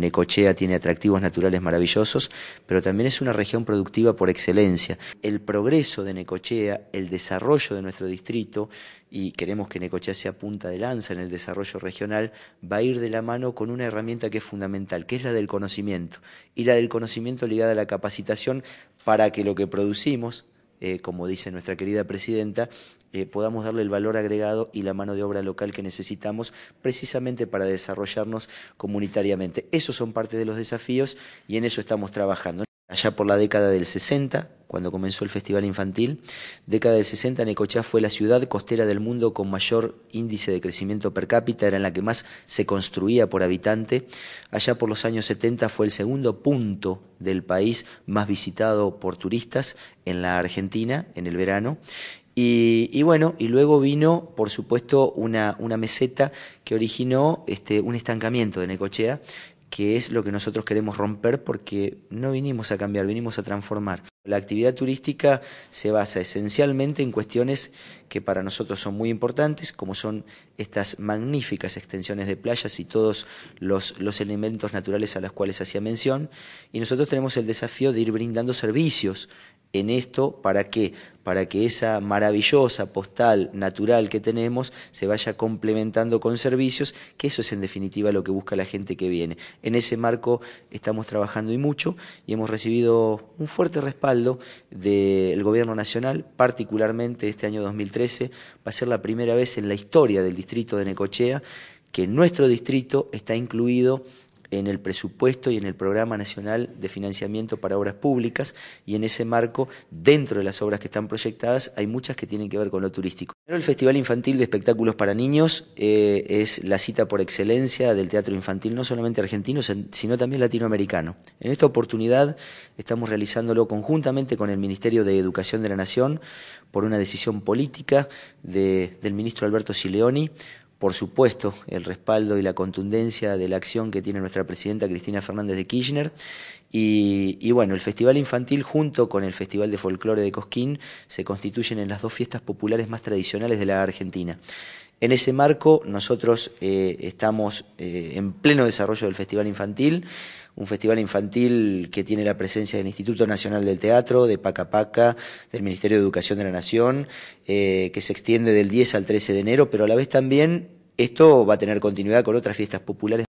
Necochea tiene atractivos naturales maravillosos, pero también es una región productiva por excelencia. El progreso de Necochea, el desarrollo de nuestro distrito, y queremos que Necochea sea punta de lanza en el desarrollo regional, va a ir de la mano con una herramienta que es fundamental, que es la del conocimiento, y la del conocimiento ligada a la capacitación para que lo que producimos eh, como dice nuestra querida presidenta, eh, podamos darle el valor agregado y la mano de obra local que necesitamos precisamente para desarrollarnos comunitariamente. Esos son parte de los desafíos y en eso estamos trabajando. Allá por la década del 60, cuando comenzó el festival infantil. Década de 60, Necochea fue la ciudad costera del mundo con mayor índice de crecimiento per cápita, era la que más se construía por habitante. Allá por los años 70 fue el segundo punto del país más visitado por turistas en la Argentina en el verano. Y, bueno, y luego vino, por supuesto, una, una meseta que originó este, un estancamiento de Necochea que es lo que nosotros queremos romper porque no vinimos a cambiar, vinimos a transformar. La actividad turística se basa esencialmente en cuestiones que para nosotros son muy importantes, como son estas magníficas extensiones de playas y todos los, los elementos naturales a los cuales hacía mención, y nosotros tenemos el desafío de ir brindando servicios en esto, ¿para qué? Para que esa maravillosa postal natural que tenemos se vaya complementando con servicios, que eso es en definitiva lo que busca la gente que viene. En ese marco estamos trabajando y mucho y hemos recibido un fuerte respaldo del Gobierno Nacional, particularmente este año 2013, va a ser la primera vez en la historia del distrito de Necochea que nuestro distrito está incluido en el presupuesto y en el Programa Nacional de Financiamiento para Obras Públicas y en ese marco, dentro de las obras que están proyectadas, hay muchas que tienen que ver con lo turístico. El Festival Infantil de Espectáculos para Niños eh, es la cita por excelencia del teatro infantil, no solamente argentino, sino también latinoamericano. En esta oportunidad estamos realizándolo conjuntamente con el Ministerio de Educación de la Nación por una decisión política del ministro Alberto Sileoni, por supuesto, el respaldo y la contundencia de la acción que tiene nuestra presidenta Cristina Fernández de Kirchner. Y, bueno, el Festival Infantil junto con el Festival de Folclore de Cosquín se constituyen en las dos fiestas populares más tradicionales de la Argentina. En ese marco nosotros eh, estamos eh, en pleno desarrollo del Festival Infantil, un festival infantil que tiene la presencia del Instituto Nacional del Teatro, de Paca Paca, del Ministerio de Educación de la Nación, eh, que se extiende del 10 al 13 de enero, pero a la vez también esto va a tener continuidad con otras fiestas populares.